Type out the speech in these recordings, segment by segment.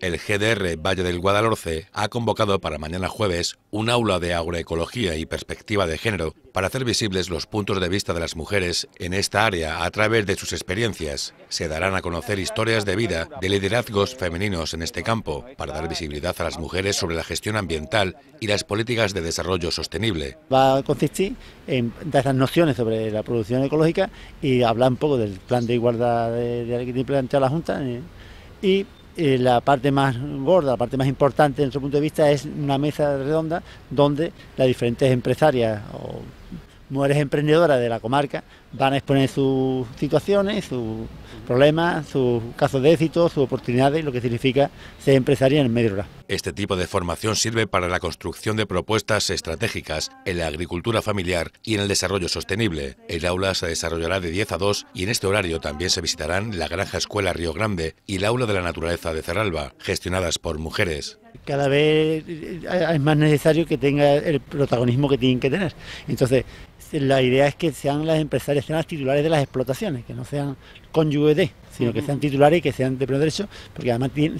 El GDR Valle del Guadalhorce ha convocado para mañana jueves un aula de agroecología y perspectiva de género para hacer visibles los puntos de vista de las mujeres en esta área a través de sus experiencias. Se darán a conocer historias de vida de liderazgos femeninos en este campo para dar visibilidad a las mujeres sobre la gestión ambiental y las políticas de desarrollo sostenible. Va a consistir en dar nociones sobre la producción ecológica y hablar un poco del plan de igualdad que de, la Junta eh, y eh, la parte más gorda, la parte más importante desde nuestro punto de vista es una mesa redonda donde las diferentes empresarias o mujeres emprendedoras de la comarca van a exponer sus situaciones, sus problemas, sus casos de éxito, sus oportunidades, y lo que significa ser empresaria en el medio rural. Este tipo de formación sirve para la construcción de propuestas estratégicas en la agricultura familiar y en el desarrollo sostenible. El aula se desarrollará de 10 a 2 y en este horario también se visitarán la Granja Escuela Río Grande y el Aula de la Naturaleza de Cerralba, gestionadas por mujeres cada vez eh, eh, es más necesario que tenga el protagonismo que tienen que tener. Entonces, la idea es que sean las empresarias, sean las titulares de las explotaciones, que no sean cónyuges de, sino que sean titulares y que sean de pleno derecho, porque además tienen,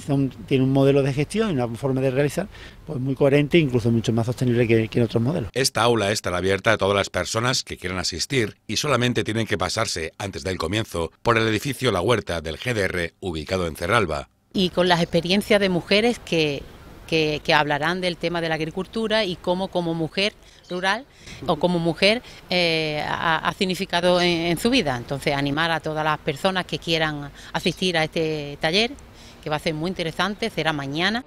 un modelo de gestión y una forma de realizar pues muy coherente e incluso mucho más sostenible que, que en otros modelos. Esta aula estará abierta a todas las personas que quieran asistir y solamente tienen que pasarse antes del comienzo por el edificio La Huerta del GDR ubicado en Cerralba y con las experiencias de mujeres que, que, hablarán del tema de la agricultura y cómo como mujer rural o como mujer eh, ha, significado en su vida. Entonces, animar a todas las personas que quieran asistir a este taller, que va a ser muy interesante, será mañana.